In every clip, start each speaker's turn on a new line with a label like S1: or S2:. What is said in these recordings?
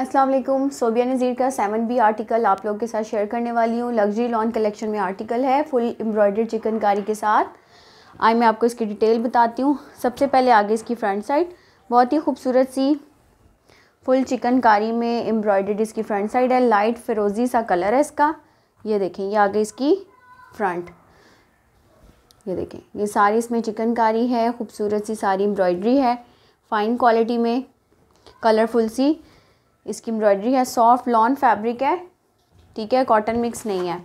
S1: असलम सोबिया नज़ीर का seven B article आप लोग के साथ शेयर करने वाली हूँ लग्जरी लॉन कलेक्शन में आर्टिकल है फुल एम्ब्रॉयडर चिकनकारी के साथ आई मैं आपको इसकी डिटेल बताती हूँ सबसे पहले आगे इसकी फ्रंट साइड बहुत ही खूबसूरत सी फुल चिकनकारी में एम्ब्रॉयडर्ड इसकी फ्रंट साइड है लाइट फिरोज़ी सा कलर है इसका ये देखें ये आगे इसकी फ्रंट ये देखें ये सारी इसमें चिकनकारी है खूबसूरत सी सारी एम्ब्रॉयडरी है फ़ाइन क्वालिटी में कलरफुल सी इसकी एम्ब्रॉयडरी है सॉफ्ट लॉन फैब्रिक है ठीक है कॉटन मिक्स नहीं है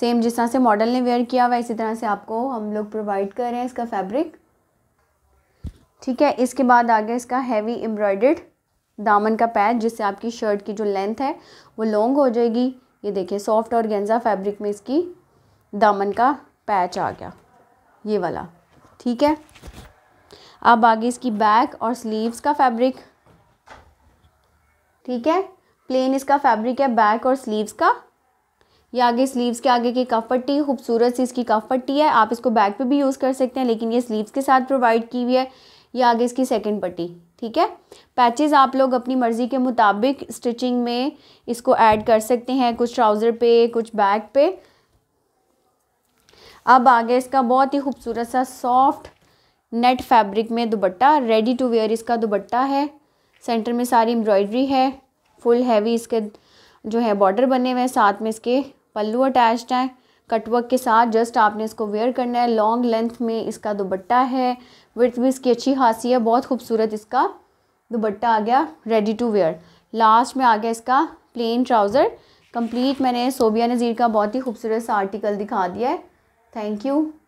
S1: सेम जिस तरह से मॉडल ने वेयर किया हुआ इसी तरह से आपको हम लोग प्रोवाइड कर रहे हैं इसका फैब्रिक ठीक है इसके बाद आ गया इसका हैवी एम्ब्रॉयडर्ड दामन का पैच जिससे आपकी शर्ट की जो लेंथ है वो लॉन्ग हो जाएगी ये देखिए सॉफ्ट और गेंजा फैब्रिक में इसकी दामन का पैच आ गया ये वाला ठीक है अब आगे इसकी बैक और स्लीव्स का फैब्रिक ठीक है प्लेन इसका फैब्रिक है बैक और स्लीव्स का ये आगे स्लीव्स के आगे की कफ पट्टी खूबसूरत सी इसकी कफ पट्टी है आप इसको बैक पे भी यूज़ कर सकते हैं लेकिन ये स्लीव्स के साथ प्रोवाइड की हुई है ये आगे इसकी सेकंड पट्टी ठीक है पैचेस आप लोग अपनी मर्ज़ी के मुताबिक स्टिचिंग में इसको ऐड कर सकते हैं कुछ ट्राउज़र पे कुछ बैक पे अब आ गया इसका बहुत ही खूबसूरत सा सॉफ्ट नेट फैब्रिक में दुबट्टा रेडी टू वेयर इसका दुबट्टा है सेंटर में सारी एम्ब्रॉयडरी है फुल हैवी इसके जो है बॉर्डर बने हुए हैं साथ में इसके पल्लू अटैच्ड हैं कटवर्क के साथ जस्ट आपने इसको वेयर करना है लॉन्ग लेंथ में इसका दुपट्टा है विथ भी इसकी अच्छी खासी है बहुत खूबसूरत इसका दुपट्टा आ गया रेडी टू वेयर लास्ट में आ गया इसका प्लेन ट्राउज़र कंप्लीट मैंने सोबिया नज़ीर का बहुत ही खूबसूरत सा आर्टिकल दिखा दिया है थैंक यू